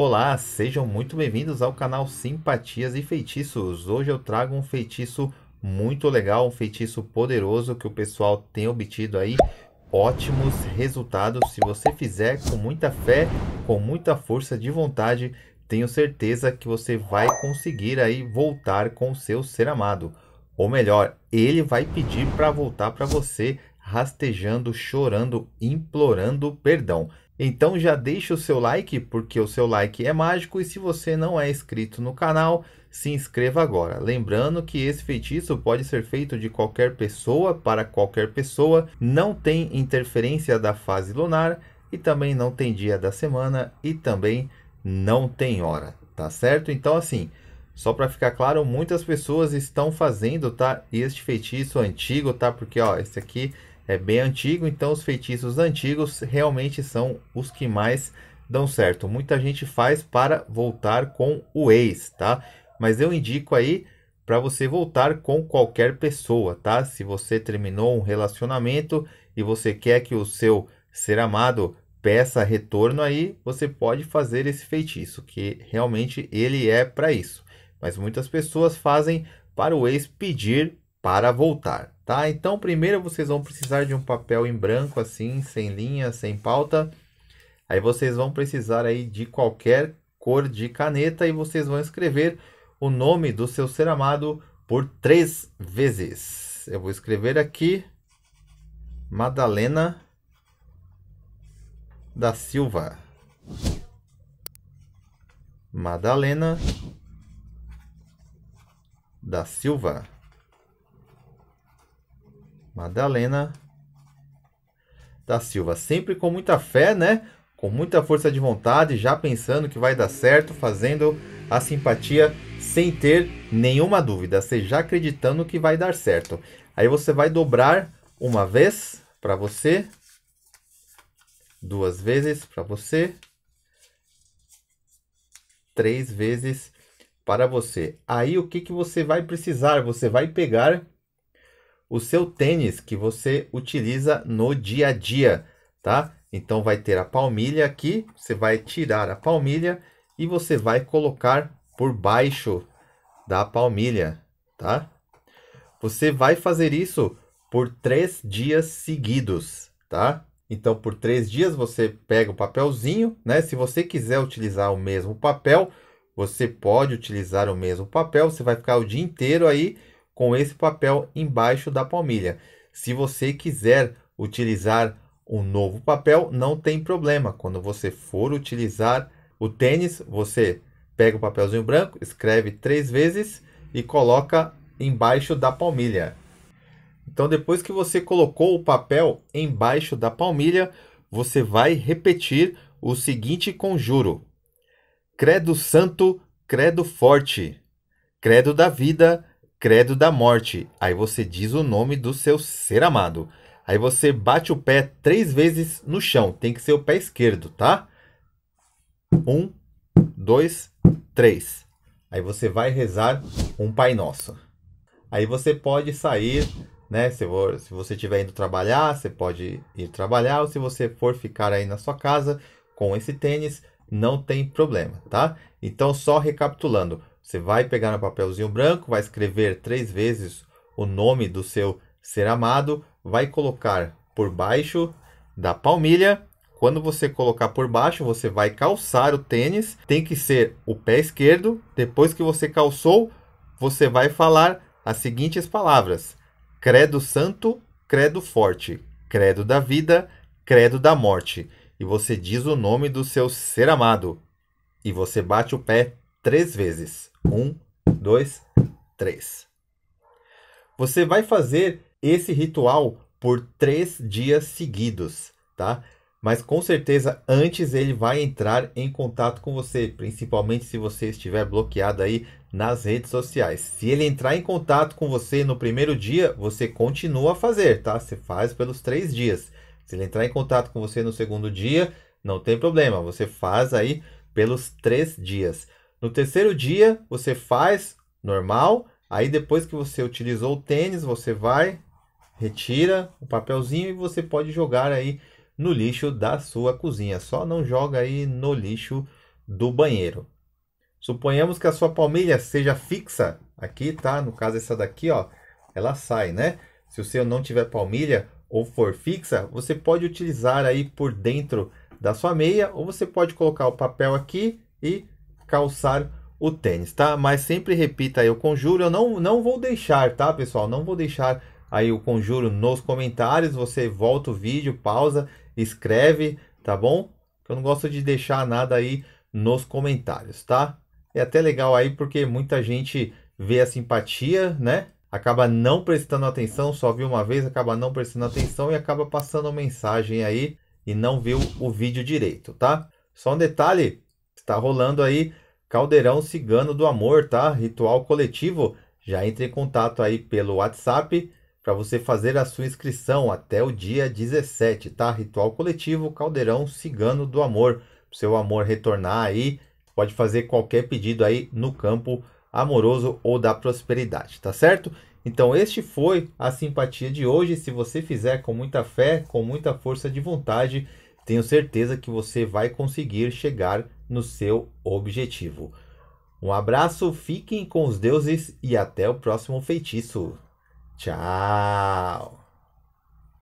Olá, sejam muito bem-vindos ao canal Simpatias e Feitiços. Hoje eu trago um feitiço muito legal, um feitiço poderoso que o pessoal tem obtido aí ótimos resultados. Se você fizer com muita fé, com muita força de vontade, tenho certeza que você vai conseguir aí voltar com o seu ser amado. Ou melhor, ele vai pedir para voltar para você rastejando, chorando, implorando perdão. Então já deixa o seu like, porque o seu like é mágico e se você não é inscrito no canal, se inscreva agora. Lembrando que esse feitiço pode ser feito de qualquer pessoa para qualquer pessoa, não tem interferência da fase lunar e também não tem dia da semana e também não tem hora, tá certo? Então assim, só para ficar claro, muitas pessoas estão fazendo, tá? Este feitiço antigo, tá? Porque ó, esse aqui é bem antigo, então os feitiços antigos realmente são os que mais dão certo. Muita gente faz para voltar com o ex, tá? Mas eu indico aí para você voltar com qualquer pessoa, tá? Se você terminou um relacionamento e você quer que o seu ser amado peça retorno aí, você pode fazer esse feitiço, que realmente ele é para isso. Mas muitas pessoas fazem para o ex pedir para voltar, tá? Então, primeiro vocês vão precisar de um papel em branco assim, sem linha, sem pauta. Aí vocês vão precisar aí de qualquer cor de caneta e vocês vão escrever o nome do seu ser amado por três vezes. Eu vou escrever aqui Madalena da Silva. Madalena da Silva. Madalena da Silva. Sempre com muita fé, né? Com muita força de vontade, já pensando que vai dar certo, fazendo a simpatia sem ter nenhuma dúvida. Você já acreditando que vai dar certo. Aí você vai dobrar uma vez para você, duas vezes para você, três vezes para você. Aí o que, que você vai precisar? Você vai pegar o seu tênis que você utiliza no dia a dia, tá? Então vai ter a palmilha aqui, você vai tirar a palmilha e você vai colocar por baixo da palmilha, tá? Você vai fazer isso por três dias seguidos, tá? Então, por três dias você pega o papelzinho, né? Se você quiser utilizar o mesmo papel, você pode utilizar o mesmo papel. Você vai ficar o dia inteiro aí com esse papel embaixo da palmilha. Se você quiser utilizar um novo papel, não tem problema. Quando você for utilizar o tênis, você pega o papelzinho branco, escreve três vezes e coloca embaixo da palmilha. Então, depois que você colocou o papel embaixo da palmilha, você vai repetir o seguinte conjuro: Credo Santo, Credo Forte, Credo da Vida, Credo da Morte. Aí você diz o nome do seu ser amado. Aí você bate o pé três vezes no chão. Tem que ser o pé esquerdo, tá? Um, dois, três. Aí você vai rezar um Pai Nosso. Aí você pode sair, né? Se, for, se você estiver indo trabalhar, você pode ir trabalhar. Ou se você for ficar aí na sua casa com esse tênis, não tem problema, tá? Então, só recapitulando. Você vai pegar um papelzinho branco, vai escrever três vezes o nome do seu ser amado, vai colocar por baixo da palmilha. Quando você colocar por baixo, você vai calçar o tênis. Tem que ser o pé esquerdo. Depois que você calçou, você vai falar as seguintes palavras: Credo Santo, Credo Forte, Credo da Vida, Credo da Morte. E você diz o nome do seu ser amado. E você bate o pé três vezes. Um, dois, três. Você vai fazer esse ritual por três dias seguidos, tá? Mas com certeza antes ele vai entrar em contato com você, principalmente se você estiver bloqueado aí nas redes sociais. Se ele entrar em contato com você no primeiro dia, você continua a fazer, tá? Você faz pelos três dias. Se ele entrar em contato com você no segundo dia, não tem problema, você faz aí pelos três dias. No terceiro dia, você faz normal. Aí depois que você utilizou o tênis, você vai, retira o papelzinho e você pode jogar aí no lixo da sua cozinha. Só não joga aí no lixo do banheiro. Suponhamos que a sua palmilha seja fixa aqui, tá? No caso essa daqui, ó, ela sai, né? Se o seu não tiver palmilha ou for fixa, você pode utilizar aí por dentro da sua meia ou você pode colocar o papel aqui e calçar o tênis, tá? Mas sempre repita aí o conjuro. Eu não, não vou deixar, tá, pessoal? Não vou deixar aí o conjuro nos comentários. Você volta o vídeo, pausa, escreve, tá bom? Eu não gosto de deixar nada aí nos comentários, tá? É até legal aí porque muita gente vê a simpatia, né? Acaba não prestando atenção, só viu uma vez, acaba não prestando atenção e acaba passando mensagem aí e não viu o vídeo direito, tá? Só um detalhe, Tá rolando aí Caldeirão Cigano do Amor, tá? Ritual coletivo. Já entre em contato aí pelo WhatsApp para você fazer a sua inscrição até o dia 17, tá? Ritual coletivo Caldeirão Cigano do Amor. Seu amor retornar aí, pode fazer qualquer pedido aí no campo amoroso ou da prosperidade, tá certo? Então, este foi a simpatia de hoje. Se você fizer com muita fé, com muita força de vontade, tenho certeza que você vai conseguir chegar no seu objetivo. Um abraço, fiquem com os deuses e até o próximo feitiço. Tchau!